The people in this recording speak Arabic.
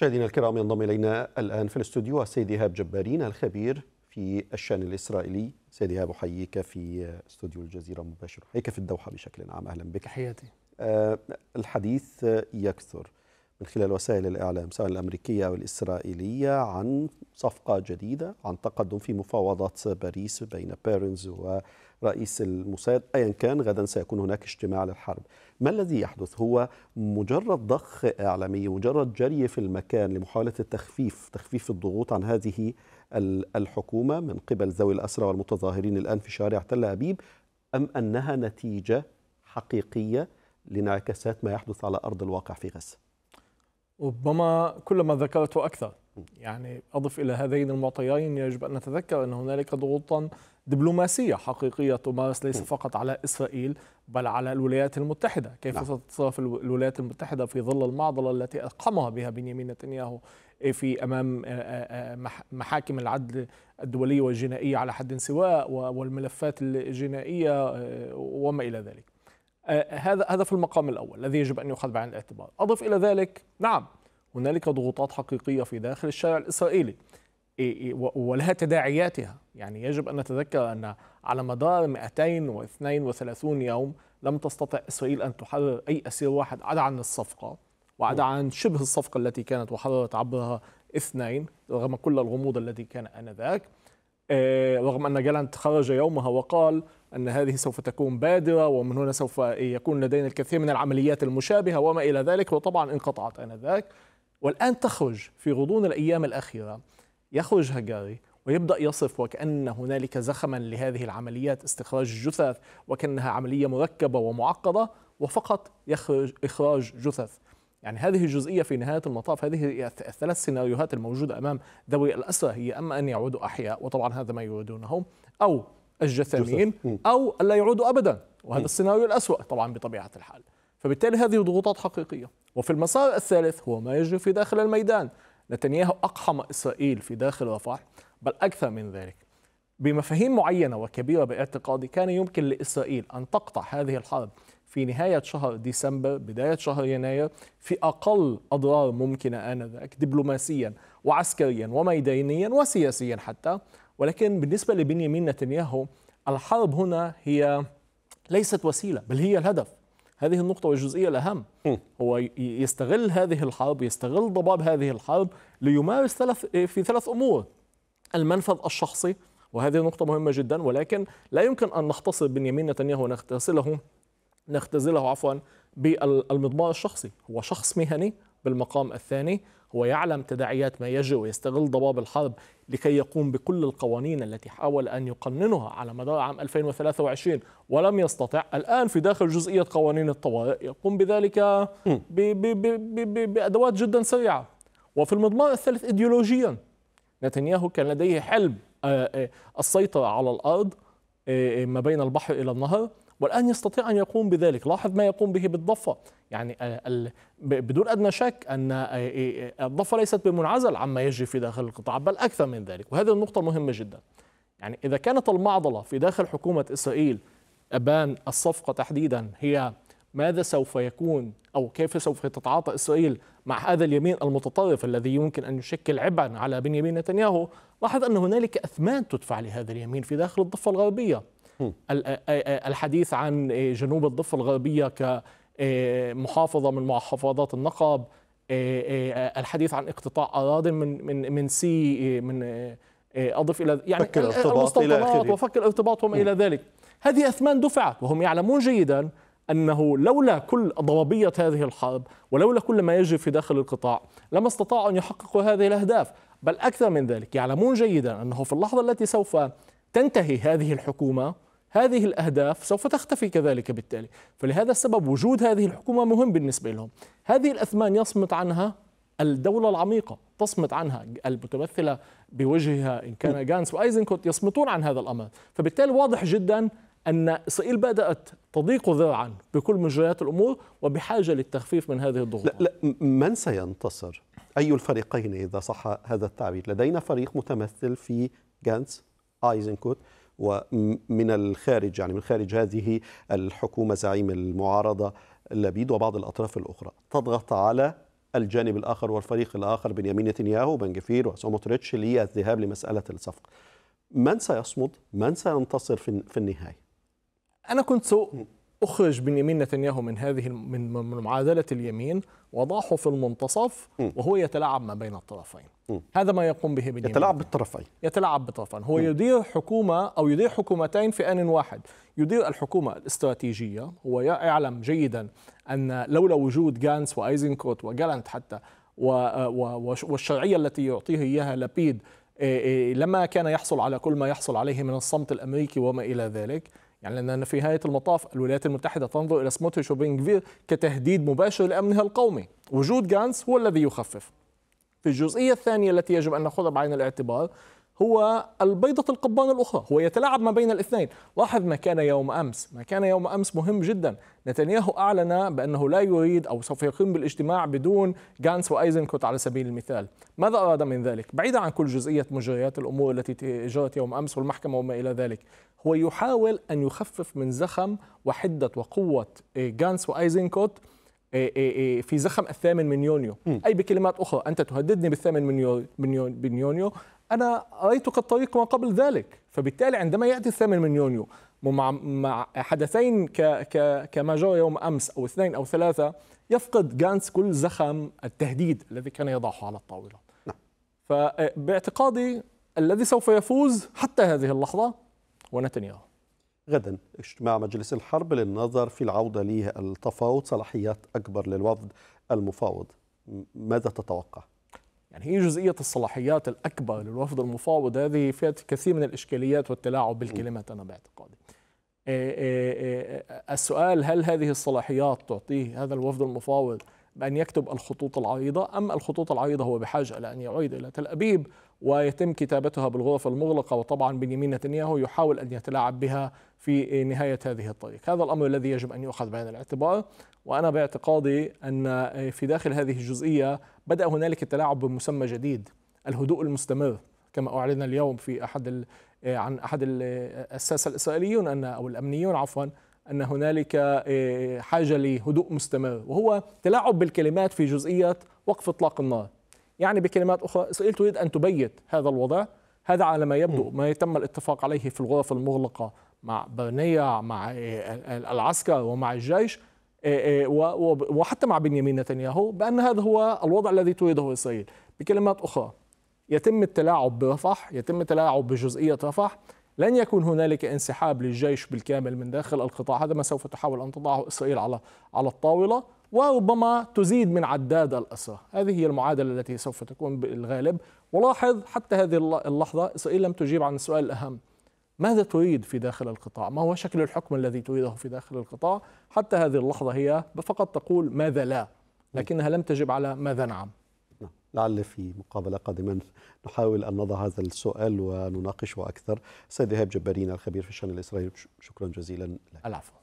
مشاهدينا الكرام ينضم الينا الان في الاستوديو السيد ايهاب جبارين الخبير في الشان الاسرائيلي سيد ايهاب احييك في استوديو الجزيره مباشره احييك في الدوحه بشكل عام اهلا بك تحياتي آه، الحديث يكثر من خلال وسائل الإعلام سواء الأمريكية أو الإسرائيلية عن صفقة جديدة عن تقدم في مفاوضات باريس بين بيرنز ورئيس الموساد أيا كان غدا سيكون هناك اجتماع للحرب ما الذي يحدث هو مجرد ضخ إعلامي مجرد جري في المكان لمحاولة التخفيف تخفيف الضغوط عن هذه الحكومة من قبل ذوي الأسرى والمتظاهرين الآن في شارع تل أبيب أم أنها نتيجة حقيقية لانعكاسات ما يحدث على أرض الواقع في غزة ربما كلما ذكرته أكثر يعني أضف إلى هذين المعطيين يجب أن نتذكر أن هنالك ضغوطا دبلوماسية حقيقية تمارس ليس فقط على إسرائيل بل على الولايات المتحدة كيف لا. نعم. تتصرف الولايات المتحدة في ظل المعضلة التي أقامها بها بنيامين نتنياهو في أمام محاكم العدل الدولية والجنائية على حد سواء والملفات الجنائية وما إلى ذلك آه، هذا هذا في المقام الاول الذي يجب ان يؤخذ بعين الاعتبار اضف الى ذلك نعم هنالك ضغوطات حقيقيه في داخل الشارع الاسرائيلي ولها تداعياتها يعني يجب أن نتذكر أن على مدار 232 يوم لم تستطع إسرائيل أن تحرر أي أسير واحد عدا عن الصفقة وعدا عن شبه الصفقة التي كانت وحررت عبرها اثنين رغم كل الغموض الذي كان آنذاك آه، رغم أن جالنت خرج يومها وقال أن هذه سوف تكون بادرة ومن هنا سوف يكون لدينا الكثير من العمليات المشابهة وما إلى ذلك وطبعا انقطعت آنذاك والآن تخرج في غضون الأيام الأخيرة يخرج هجاري ويبدأ يصف وكأن هنالك زخما لهذه العمليات استخراج الجثث وكأنها عملية مركبة ومعقدة وفقط يخرج إخراج جثث يعني هذه الجزئية في نهاية المطاف هذه الثلاث سيناريوهات الموجودة أمام ذوي الأسرى هي أما أن يعودوا أحياء وطبعا هذا ما يريدونه أو الجثامين أو لا يعودوا أبدا وهذا السيناريو الأسوأ طبعا بطبيعة الحال فبالتالي هذه ضغوطات حقيقية وفي المسار الثالث هو ما يجري في داخل الميدان نتنياهو أقحم إسرائيل في داخل رفح بل أكثر من ذلك بمفاهيم معينة وكبيرة باعتقادي كان يمكن لإسرائيل أن تقطع هذه الحرب في نهاية شهر ديسمبر بداية شهر يناير في أقل أضرار ممكنة آنذاك دبلوماسيا وعسكريا وميدانيا وسياسيا حتى ولكن بالنسبة لبنيامين نتنياهو الحرب هنا هي ليست وسيلة بل هي الهدف هذه النقطة والجزئية الأهم هو يستغل هذه الحرب يستغل ضباب هذه الحرب ليمارس ثلاث في ثلاث أمور المنفذ الشخصي وهذه نقطة مهمة جدا ولكن لا يمكن أن نختصر بنيامين نتنياهو نختزله نختزله عفوا بالمضمار الشخصي هو شخص مهني بالمقام الثاني هو يعلم تداعيات ما يجري ويستغل ضباب الحرب لكي يقوم بكل القوانين التي حاول أن يقننها على مدار عام 2023 ولم يستطع الآن في داخل جزئية قوانين الطوارئ يقوم بذلك بأدوات جدا سريعة وفي المضمار الثالث إيديولوجيا نتنياهو كان لديه حلم آه، آه، السيطرة على الأرض آه، ما بين البحر إلى النهر والآن يستطيع أن يقوم بذلك لاحظ ما يقوم به بالضفة يعني آه، بدون أدنى شك أن آه، آه، الضفة ليست بمنعزل عما يجري في داخل القطاع بل أكثر من ذلك وهذه النقطة مهمة جدا يعني إذا كانت المعضلة في داخل حكومة إسرائيل أبان الصفقة تحديدا هي ماذا سوف يكون أو كيف سوف تتعاطى إسرائيل مع هذا اليمين المتطرف الذي يمكن أن يشكل عبئا على بنيامين نتنياهو لاحظ أن هنالك أثمان تدفع لهذا اليمين في داخل الضفة الغربية الحديث عن إيه، جنوب الضفة الغربية كمحافظة إيه، من محافظات النقب إيه، الحديث عن اقتطاع أراضي من من من سي من أضف إلى يعني فك الارتباط إلى آخره وفك وما إلى ذلك هذه أثمان دفعت وهم يعلمون جيدا أنه لولا كل ضبابية هذه الحرب ولولا كل ما يجري في داخل القطاع لما استطاعوا أن يحققوا هذه الأهداف بل أكثر من ذلك يعلمون جيدا أنه في اللحظة التي سوف تنتهي هذه الحكومة هذه الأهداف سوف تختفي كذلك بالتالي فلهذا السبب وجود هذه الحكومة مهم بالنسبة لهم هذه الأثمان يصمت عنها الدولة العميقة تصمت عنها المتمثلة بوجهها إن كان جانس وأيزنكوت يصمتون عن هذا الأمر فبالتالي واضح جدا أن إسرائيل بدأت تضيق ذرعا بكل مجريات الأمور وبحاجة للتخفيف من هذه الضغوط لا, لا من سينتصر؟ أي الفريقين إذا صح هذا التعبير؟ لدينا فريق متمثل في جانس ايزنكوت ومن الخارج يعني من خارج هذه الحكومة زعيم المعارضة لبيد وبعض الأطراف الأخرى تضغط على الجانب الآخر والفريق الآخر بنيامين نتنياهو جفير وسموتريتش للذهاب لمسألة الصفقة من سيصمد من سينتصر في النهاية أنا كنت سوء أخرج بنيامين نتنياهو من هذه من معادلة اليمين وضعه في المنتصف وهو يتلاعب ما بين الطرفين هذا ما يقوم به بنيامين يتلاعب بالطرفين يتلاعب بالطرفين هو يدير حكومة أو يدير حكومتين في آن واحد يدير الحكومة الاستراتيجية هو يعلم جيدا أن لولا وجود جانس وأيزنكوت وجالنت حتى والشرعية التي يعطيه إياها لبيد إيه، إيه، لما كان يحصل على كل ما يحصل عليه من الصمت الأمريكي وما إلى ذلك يعني لأن في نهاية المطاف الولايات المتحدة تنظر إلى سموتريتش وبينغفير كتهديد مباشر لأمنها القومي وجود جانس هو الذي يخفف في الجزئية الثانية التي يجب أن نأخذها بعين الاعتبار هو البيضة القضبان الأخرى هو يتلاعب ما بين الاثنين لاحظ ما كان يوم أمس ما كان يوم أمس مهم جدا نتنياهو أعلن بأنه لا يريد أو سوف يقيم بالاجتماع بدون جانس وأيزنكوت على سبيل المثال ماذا أراد من ذلك؟ بعيدا عن كل جزئية مجريات الأمور التي جرت يوم أمس والمحكمة وما إلى ذلك هو يحاول أن يخفف من زخم وحدة وقوة إيه، جانس وأيزنكوت إيه، إيه، في زخم الثامن من يونيو م. اي بكلمات اخرى انت تهددني بالثامن من يونيو أنا رأيتك الطريق ما قبل ذلك فبالتالي عندما يأتي الثامن من يونيو مع حدثين ك ك كما جرى يوم امس او اثنين او ثلاثه يفقد جانس كل زخم التهديد الذي كان يضعه على الطاوله. نعم. فباعتقادي الذي سوف يفوز حتى هذه اللحظه هو نتنياهو. غدا اجتماع مجلس الحرب للنظر في العوده للتفاوض صلاحيات اكبر للوفد المفاوض. ماذا تتوقع؟ يعني هي جزئية الصلاحيات الأكبر للوفد المفاوض هذه فيها كثير من الإشكاليات والتلاعب بالكلمات أنا باعتقادي إيه، إيه، إيه، السؤال هل هذه الصلاحيات تعطيه هذا الوفد المفاوض بأن يكتب الخطوط العريضة أم الخطوط العريضة هو بحاجة لأن أن يعود إلى تل أبيب ويتم كتابتها بالغرف المغلقة وطبعا بنيامين نتنياهو يحاول أن يتلاعب بها في نهاية هذه الطريق هذا الأمر الذي يجب أن يؤخذ بعين الاعتبار وأنا باعتقادي أن في داخل هذه الجزئية بدأ هنالك التلاعب بمسمى جديد الهدوء المستمر كما أعلن اليوم في أحد عن أحد الساسة الإسرائيليون أن أو الأمنيون عفوا أن هنالك آه، حاجة لهدوء مستمر وهو تلاعب بالكلمات في جزئية وقف إطلاق النار يعني بكلمات أخرى إسرائيل تريد أن تبيت هذا الوضع هذا على ما يبدو ما تم الاتفاق عليه في الغرف المغلقة مع برنيع مع العسكر ومع الجيش إيه، إيه، وحتى مع بنيامين نتنياهو بأن هذا هو الوضع الذي تريده إسرائيل بكلمات أخرى يتم التلاعب برفح يتم التلاعب بجزئية رفح لن يكون هنالك انسحاب للجيش بالكامل من داخل القطاع هذا ما سوف تحاول أن تضعه إسرائيل على على الطاولة وربما تزيد من عداد الأسرة هذه هي المعادلة التي سوف تكون بالغالب ولاحظ حتى هذه اللحظة إسرائيل لم تجيب عن السؤال الأهم ماذا تريد في داخل القطاع؟ ما هو شكل الحكم الذي تريده في داخل القطاع؟ حتى هذه اللحظة هي فقط تقول ماذا لا لكنها لم تجب على ماذا نعم, نعم. لعل في مقابلة قادمة نحاول أن نضع هذا السؤال ونناقشه أكثر سيد إيهاب جبارين الخبير في الشأن الإسرائيلي شكرا جزيلا لك العفو